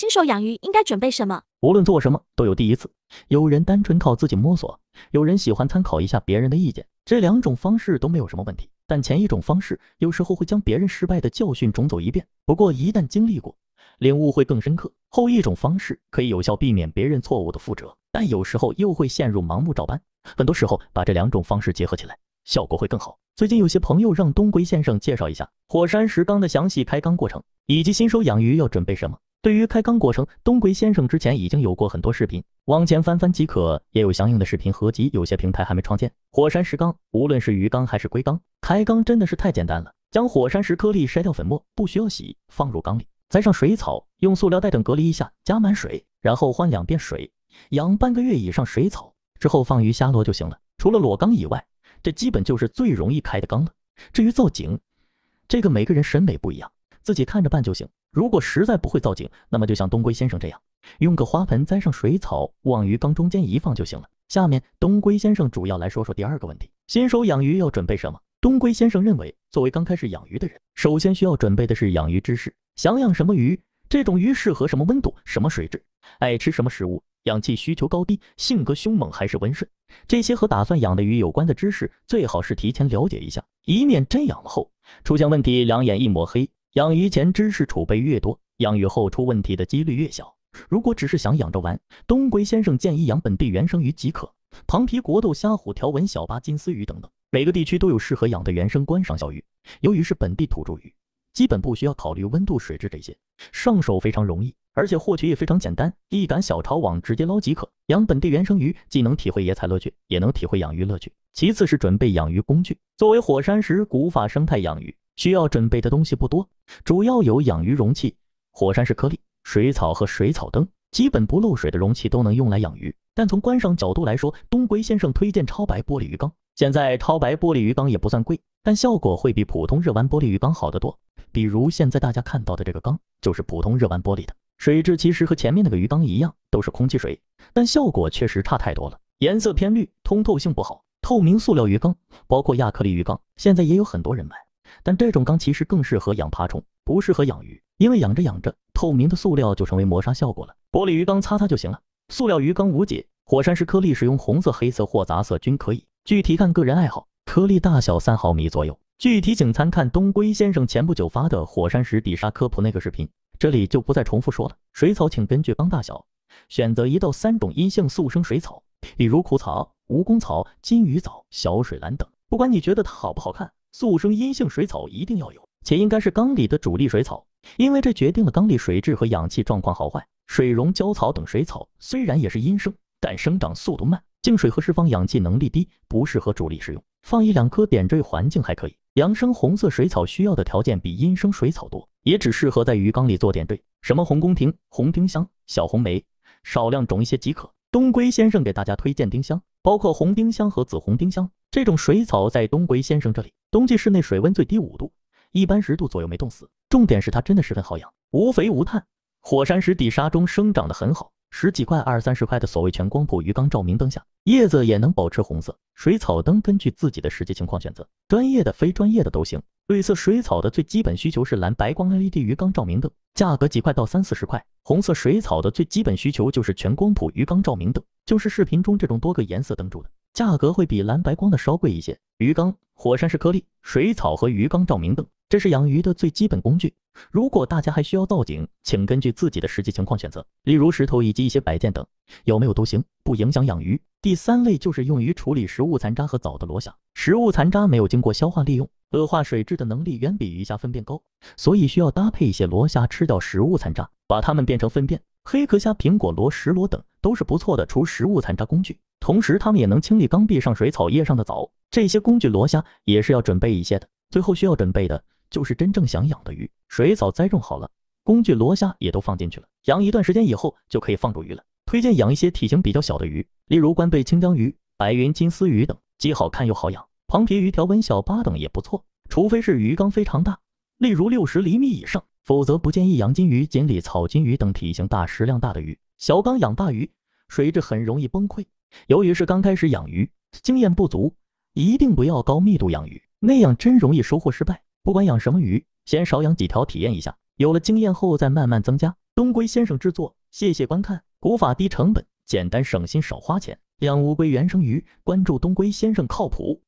新手养鱼应该准备什么？无论做什么都有第一次。有人单纯靠自己摸索，有人喜欢参考一下别人的意见，这两种方式都没有什么问题。但前一种方式有时候会将别人失败的教训重走一遍，不过一旦经历过，领悟会更深刻。后一种方式可以有效避免别人错误的覆辙，但有时候又会陷入盲目照搬。很多时候把这两种方式结合起来，效果会更好。最近有些朋友让东归先生介绍一下火山石缸的详细开缸过程，以及新手养鱼要准备什么。对于开缸过程，东魁先生之前已经有过很多视频，往前翻翻即可，也有相应的视频合集。有些平台还没创建。火山石缸，无论是鱼缸还是龟缸，开缸真的是太简单了。将火山石颗粒筛掉粉末，不需要洗，放入缸里，栽上水草，用塑料袋等隔离一下，加满水，然后换两遍水，养半个月以上水草之后，放鱼虾螺就行了。除了裸缸以外，这基本就是最容易开的缸了。至于造景，这个每个人审美不一样，自己看着办就行。如果实在不会造景，那么就像东归先生这样，用个花盆栽上水草，往鱼缸中间一放就行了。下面，东归先生主要来说说第二个问题：新手养鱼要准备什么？东归先生认为，作为刚开始养鱼的人，首先需要准备的是养鱼知识。想养什么鱼？这种鱼适合什么温度、什么水质？爱吃什么食物？氧气需求高低？性格凶猛还是温顺？这些和打算养的鱼有关的知识，最好是提前了解一下，以免真养了后出现问题，两眼一抹黑。养鱼前知识储备越多，养鱼后出问题的几率越小。如果只是想养着玩，东归先生建议养本地原生鱼即可，庞皮国斗虾虎、条纹小巴金丝鱼等等。每个地区都有适合养的原生观赏小鱼。由于是本地土著鱼，基本不需要考虑温度、水质这些，上手非常容易，而且获取也非常简单，一杆小抄网直接捞即可。养本地原生鱼，既能体会野菜乐趣，也能体会养鱼乐趣。其次是准备养鱼工具，作为火山石古法生态养鱼。需要准备的东西不多，主要有养鱼容器、火山石颗粒、水草和水草灯。基本不漏水的容器都能用来养鱼。但从观赏角度来说，东归先生推荐超白玻璃鱼缸。现在超白玻璃鱼缸也不算贵，但效果会比普通热弯玻璃鱼缸好得多。比如现在大家看到的这个缸，就是普通热弯玻璃的，水质其实和前面那个鱼缸一样，都是空气水，但效果确实差太多了。颜色偏绿，通透性不好。透明塑料鱼缸，包括亚克力鱼缸，现在也有很多人买。但这种缸其实更适合养爬虫，不适合养鱼，因为养着养着，透明的塑料就成为磨砂效果了。玻璃鱼缸擦擦就行了，塑料鱼缸无解。火山石颗粒使用红色、黑色或杂色均可以，具体看个人爱好。颗粒大小三毫米左右，具体请参看东龟先生前不久发的火山石底沙科普那个视频，这里就不再重复说了。水草请根据缸大小选择一到三种阴性速生水草，比如苦草、蜈蚣草、金鱼藻、小水兰等，不管你觉得它好不好看。速生阴性水草一定要有，且应该是缸里的主力水草，因为这决定了缸里水质和氧气状况好坏。水溶椒草等水草虽然也是阴生，但生长速度慢，净水和释放氧气能力低，不适合主力使用。放一两颗点缀环境还可以。阳生红色水草需要的条件比阴生水草多，也只适合在鱼缸里做点缀。什么红宫廷、红丁香、小红梅，少量种一些即可。东归先生给大家推荐丁香，包括红丁香和紫红丁香。这种水草在东归先生这里，冬季室内水温最低五度，一般十度左右没冻死。重点是它真的十分好养，无肥无碳，火山石底沙中生长的很好。十几块、二三十块的所谓全光谱鱼缸照明灯下，叶子也能保持红色。水草灯根据自己的实际情况选择，专业的、非专业的都行。绿色水草的最基本需求是蓝白光 LED 鱼缸照明灯，价格几块到三四十块。红色水草的最基本需求就是全光谱鱼缸照明灯，就是视频中这种多个颜色灯珠的。价格会比蓝白光的稍贵一些。鱼缸、火山石颗粒、水草和鱼缸照明灯，这是养鱼的最基本工具。如果大家还需要造景，请根据自己的实际情况选择，例如石头以及一些摆件等，有没有都行，不影响养鱼。第三类就是用于处理食物残渣和藻的螺虾。食物残渣没有经过消化利用，恶化水质的能力远比鱼虾粪便高，所以需要搭配一些螺虾吃掉食物残渣，把它们变成粪便。黑壳虾、苹果螺、石螺等都是不错的除食物残渣工具。同时，他们也能清理缸壁上、水草叶上的藻。这些工具螺虾也是要准备一些的。最后需要准备的就是真正想养的鱼。水草栽种好了，工具螺虾也都放进去了。养一段时间以后，就可以放住鱼了。推荐养一些体型比较小的鱼，例如观背青鳉鱼、白云金丝鱼等，既好看又好养。庞皮鱼、条纹小八等也不错。除非是鱼缸非常大，例如六十厘米以上，否则不建议养金鱼、锦鲤、草金鱼等体型大、食量大的鱼。小缸养大鱼，水质很容易崩溃。由于是刚开始养鱼，经验不足，一定不要高密度养鱼，那样真容易收获失败。不管养什么鱼，先少养几条体验一下，有了经验后再慢慢增加。东龟先生制作，谢谢观看。古法低成本，简单省心，少花钱，养乌龟原生鱼，关注东龟先生靠谱。